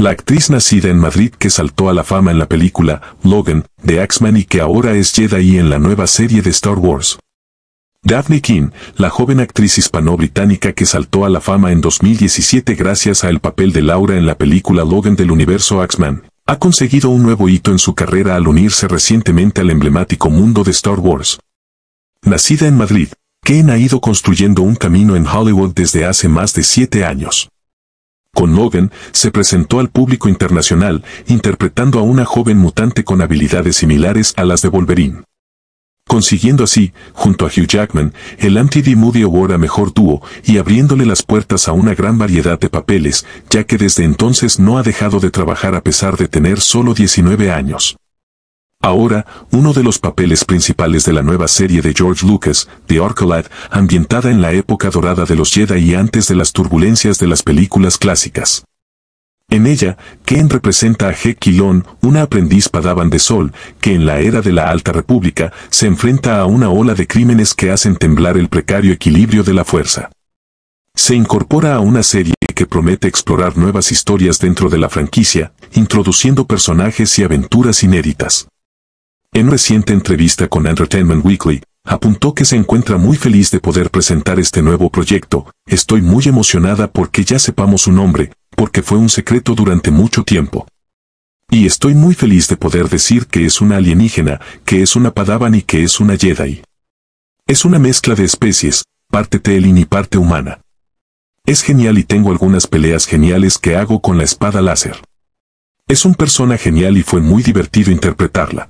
La actriz nacida en Madrid que saltó a la fama en la película Logan de Axman y que ahora es Jedi en la nueva serie de Star Wars. Daphne King, la joven actriz hispano-británica que saltó a la fama en 2017 gracias al papel de Laura en la película Logan del universo Axman, ha conseguido un nuevo hito en su carrera al unirse recientemente al emblemático mundo de Star Wars. Nacida en Madrid, Kane ha ido construyendo un camino en Hollywood desde hace más de siete años. Con Logan, se presentó al público internacional, interpretando a una joven mutante con habilidades similares a las de Wolverine. Consiguiendo así, junto a Hugh Jackman, el MTV Moody Award a Mejor Dúo y abriéndole las puertas a una gran variedad de papeles, ya que desde entonces no ha dejado de trabajar a pesar de tener solo 19 años. Ahora, uno de los papeles principales de la nueva serie de George Lucas, The Arcolat, ambientada en la época dorada de los Jedi y antes de las turbulencias de las películas clásicas. En ella, Ken representa a He una aprendiz padawan de Sol, que en la era de la Alta República se enfrenta a una ola de crímenes que hacen temblar el precario equilibrio de la fuerza. Se incorpora a una serie que promete explorar nuevas historias dentro de la franquicia, introduciendo personajes y aventuras inéditas. En reciente entrevista con Entertainment Weekly, apuntó que se encuentra muy feliz de poder presentar este nuevo proyecto, estoy muy emocionada porque ya sepamos su nombre, porque fue un secreto durante mucho tiempo. Y estoy muy feliz de poder decir que es una alienígena, que es una padawan y que es una Jedi. Es una mezcla de especies, parte Telin y parte humana. Es genial y tengo algunas peleas geniales que hago con la espada láser. Es un persona genial y fue muy divertido interpretarla.